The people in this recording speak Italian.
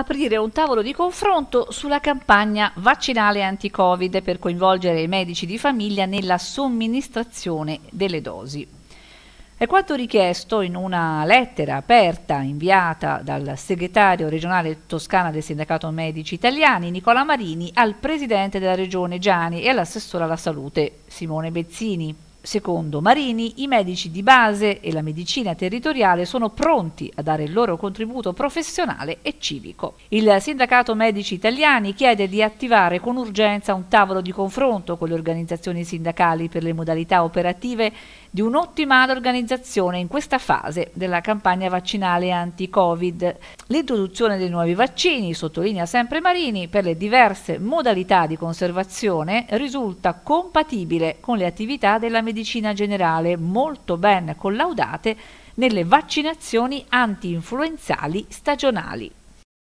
aprire un tavolo di confronto sulla campagna vaccinale anti-Covid per coinvolgere i medici di famiglia nella somministrazione delle dosi. È quanto richiesto in una lettera aperta inviata dal segretario regionale toscana del Sindacato Medici Italiani, Nicola Marini, al presidente della regione Giani e all'assessore alla salute, Simone Bezzini. Secondo Marini, i medici di base e la medicina territoriale sono pronti a dare il loro contributo professionale e civico. Il sindacato medici italiani chiede di attivare con urgenza un tavolo di confronto con le organizzazioni sindacali per le modalità operative di un'ottimale organizzazione in questa fase della campagna vaccinale anti-Covid. L'introduzione dei nuovi vaccini, sottolinea sempre Marini, per le diverse modalità di conservazione risulta compatibile con le attività della medicina medicina generale, molto ben collaudate nelle vaccinazioni anti-influenzali stagionali.